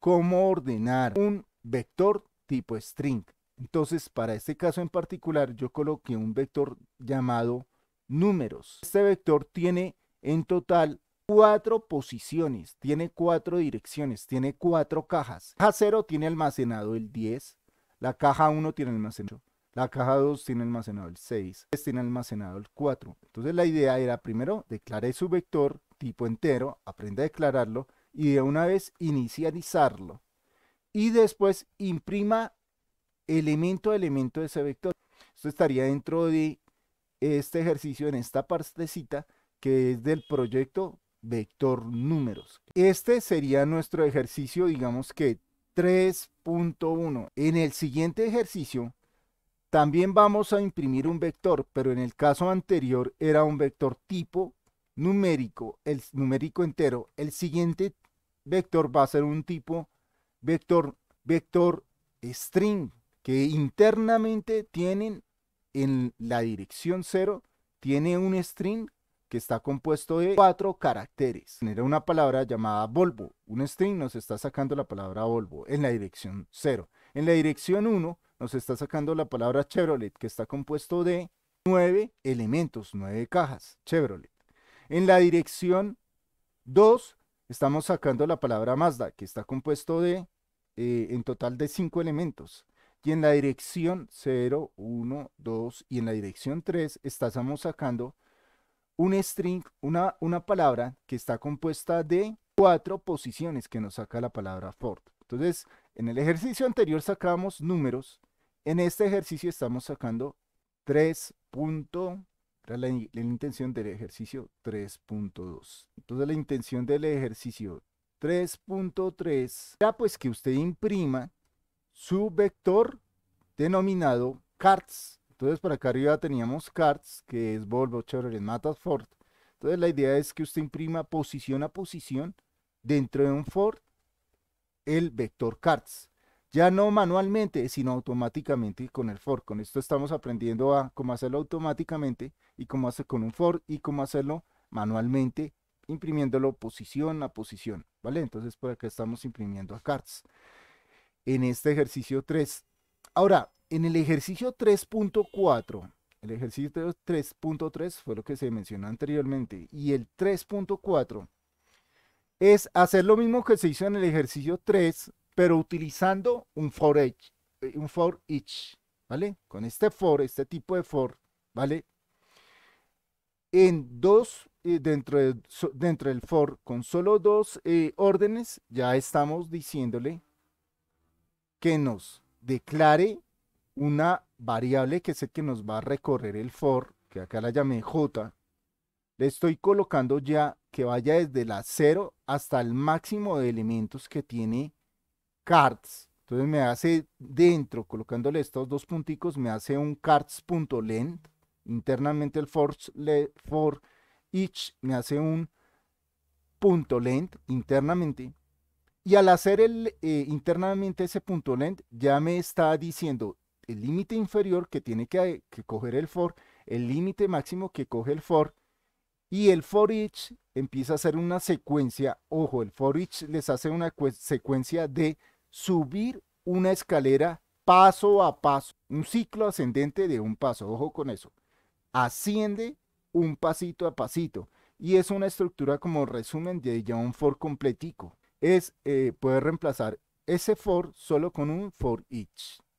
cómo ordenar un vector tipo string. Entonces, para este caso en particular, yo coloqué un vector llamado números. Este vector tiene en total cuatro posiciones, tiene cuatro direcciones, tiene cuatro cajas. caja 0 tiene almacenado el 10, la caja 1 tiene almacenado el la caja 2 tiene almacenado el 6, 3 tiene almacenado el 4. Entonces la idea era primero declaré su vector tipo entero, aprenda a declararlo y de una vez inicializarlo. Y después imprima elemento a elemento de ese vector. Esto estaría dentro de este ejercicio en esta partecita que es del proyecto vector números. Este sería nuestro ejercicio, digamos que 3.1. En el siguiente ejercicio también vamos a imprimir un vector, pero en el caso anterior era un vector tipo numérico, el numérico entero. El siguiente Vector va a ser un tipo vector, vector string que internamente tienen en la dirección 0, tiene un string que está compuesto de cuatro caracteres. Genera una palabra llamada Volvo. Un string nos está sacando la palabra Volvo en la dirección 0. En la dirección 1 nos está sacando la palabra Chevrolet, que está compuesto de nueve elementos, nueve cajas, Chevrolet. En la dirección 2 estamos sacando la palabra Mazda, que está compuesto de, eh, en total, de cinco elementos. Y en la dirección 0, 1, 2 y en la dirección 3 estamos sacando un string, una, una palabra que está compuesta de cuatro posiciones que nos saca la palabra Ford. Entonces, en el ejercicio anterior sacamos números. En este ejercicio estamos sacando punto era la, intención del ejercicio 3.2. Entonces la intención del ejercicio 3.3 era pues que usted imprima su vector denominado carts, Entonces para acá arriba teníamos carts que es Volvo, Chevrolet, Matas, Ford. Entonces la idea es que usted imprima posición a posición dentro de un Ford el vector carts ya no manualmente, sino automáticamente con el for. Con esto estamos aprendiendo a cómo hacerlo automáticamente y cómo hacerlo con un for y cómo hacerlo manualmente imprimiéndolo posición a posición, ¿vale? Entonces por acá estamos imprimiendo a cards en este ejercicio 3. Ahora, en el ejercicio 3.4, el ejercicio 3.3 fue lo que se mencionó anteriormente y el 3.4 es hacer lo mismo que se hizo en el ejercicio 3, pero utilizando un for each, eh, un for each, ¿vale? Con este for, este tipo de for, ¿vale? En dos, eh, dentro, dentro del for, con solo dos eh, órdenes, ya estamos diciéndole que nos declare una variable que es el que nos va a recorrer el for, que acá la llamé j, le estoy colocando ya que vaya desde la 0 hasta el máximo de elementos que tiene cards. Entonces me hace dentro, colocándole estos dos punticos, me hace un cards.length. Internamente el for, each me hace un punto length internamente. Y al hacer el, eh, internamente ese punto length, ya me está diciendo el límite inferior que tiene que, coger el for, el límite máximo que coge el for, y el for each empieza a hacer una secuencia. Ojo, el for each les hace una secuencia de subir una escalera paso a paso, un ciclo ascendente de un paso, ojo con eso. Asciende un pasito a pasito y es una estructura como resumen de ya un for completico. Es eh, poder reemplazar ese for solo con un for each.